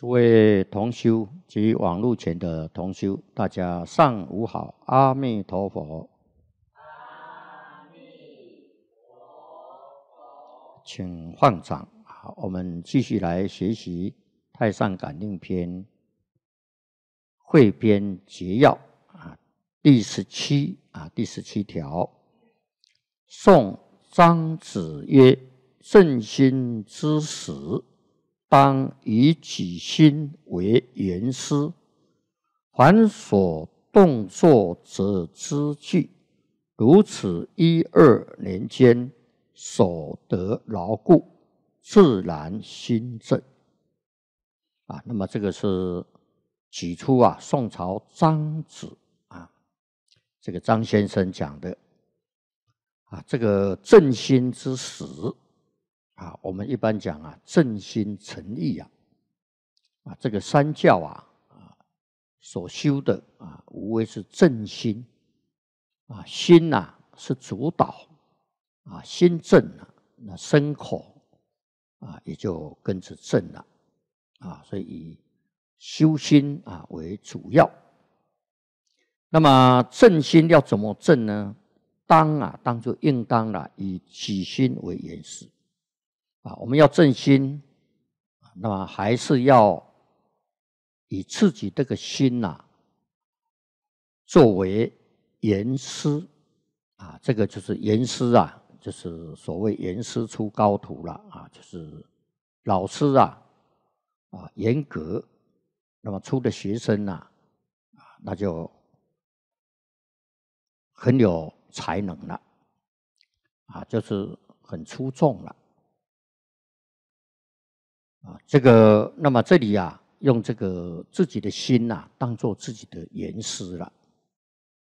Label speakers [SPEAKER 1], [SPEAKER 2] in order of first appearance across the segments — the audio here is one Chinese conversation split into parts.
[SPEAKER 1] 诸位同修及网络前的同修，大家上午好，阿弥陀佛。阿弥陀佛，请放掌好，我们继续来学习《太上感应篇》汇编节要啊，第十七啊，第十七条。宋张子曰：“正心之时。”当以己心为言师，凡所动作者之计，如此一二年间所得牢固，自然心正。啊，那么这个是起初啊，宋朝张子啊，这个张先生讲的啊，这个正心之始。啊，我们一般讲啊，正心诚意啊，啊，这个三教啊，啊，所修的啊，无为是正心，啊，心呐是主导，啊，心正了，那身口啊也就跟着正了，啊，所以以修心啊为主要。那么正心要怎么正呢？当啊，当就应当啊，以己心为原始。啊，我们要正心，那么还是要以自己这个心呐作为严师啊，这个就是严师啊，就是所谓严师出高徒了啊，就是老师啊啊严格，那么出的学生呢啊，那就很有才能了啊，就是很出众了。啊，这个，那么这里啊，用这个自己的心呐，当做自己的言师了，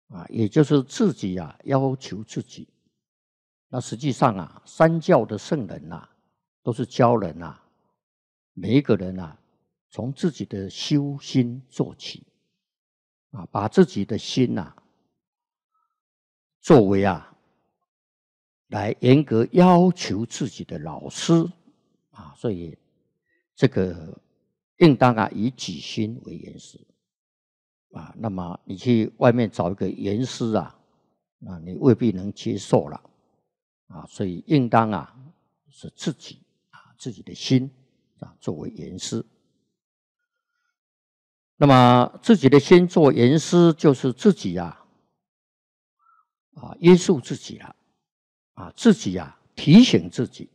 [SPEAKER 1] 啊，也就是自己啊，要求自己。那实际上啊，三教的圣人呐，都是教人呐，每一个人呐，从自己的修心做起，啊，把自己的心呐，作为啊，来严格要求自己的老师，啊，所以。这个应当啊以己心为严师啊，那么你去外面找一个严师啊，啊你未必能接受了啊，所以应当啊是自己啊自己的心啊作为严师。那么自己的心做严师，就是自己啊啊约束自己了啊，自己啊提醒自己。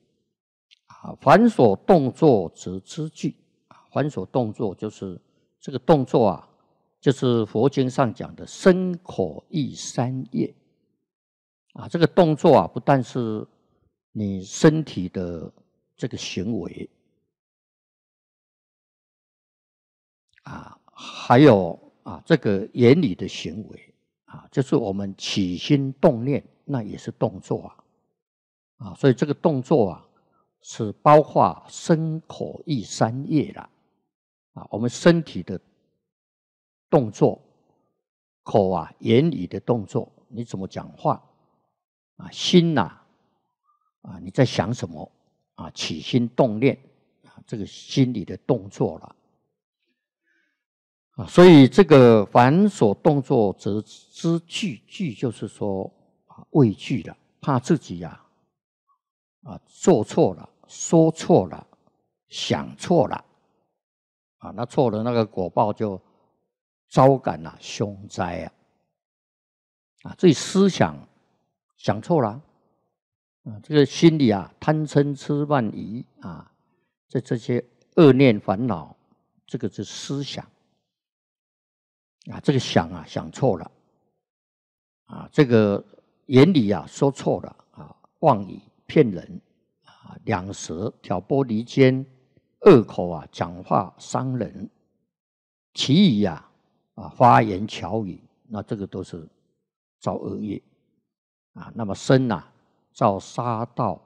[SPEAKER 1] 啊，繁琐动作则知具。啊，繁琐动作就是这个动作啊，就是佛经上讲的身口意三业。啊，这个动作啊，不但是你身体的这个行为，啊，还有啊，这个眼里的行为，啊，就是我们起心动念，那也是动作啊。啊，所以这个动作啊。是包括身口意三业了啊，我们身体的动作，口啊眼里的动作，你怎么讲话啊心呐啊你在想什么啊起心动念啊这个心理的动作了啊，所以这个繁琐动作则之惧惧就是说啊畏惧了，怕自己呀啊做错了。说错了，想错了，啊，那错了那个果报就招感了凶灾啊！啊，自己思想想错了，啊，这个心里啊贪嗔痴慢疑啊，这这些恶念烦恼，这个是思想啊，这个想啊想错了，啊，这个眼里啊说错了啊，妄语骗人。两舌挑拨离间，恶口啊，讲话伤人，其语啊，啊，花言巧语，那这个都是造恶业啊。那么身呐，造杀盗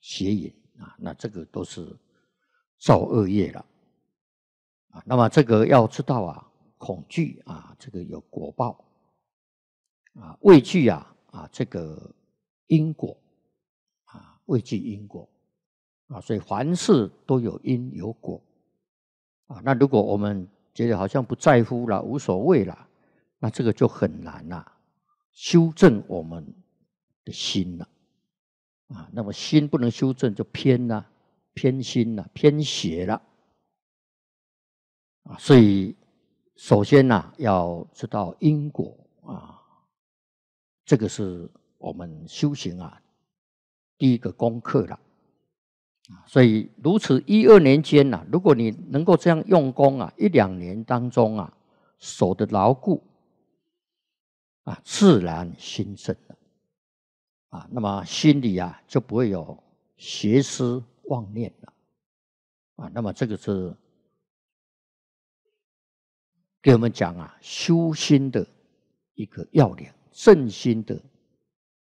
[SPEAKER 1] 邪淫啊，那这个都是造恶业了啊。那么这个要知道啊，恐惧啊，这个有果报啊，畏惧啊，啊，这个因果啊，畏惧因果。啊，所以凡事都有因有果，啊，那如果我们觉得好像不在乎了、无所谓了，那这个就很难了，修正我们的心了，啊，那么心不能修正，就偏了、偏心了、偏邪了，啊，所以首先呢，要知道因果啊，这个是我们修行啊第一个功课了。所以如此一二年间呐，如果你能够这样用功啊，一两年当中啊，守的牢固啊，自然心正了啊，那么心里啊就不会有邪思妄念了啊。那么这个是给我们讲啊修心的一个要点，正心的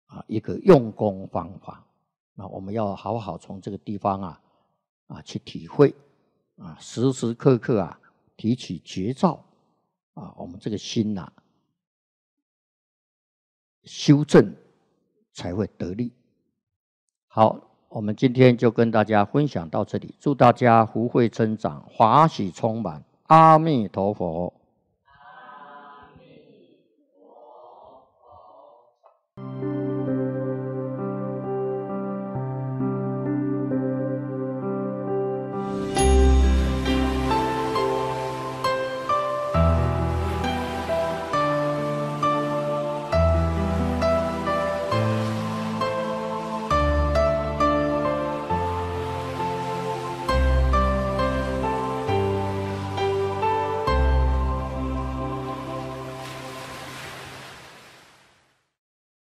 [SPEAKER 1] 啊一个用功方法。那我们要好好从这个地方啊啊去体会啊，时时刻刻啊提起觉照啊，我们这个心呐修正才会得力。好，我们今天就跟大家分享到这里，祝大家福慧增长，华喜充满，阿弥陀佛。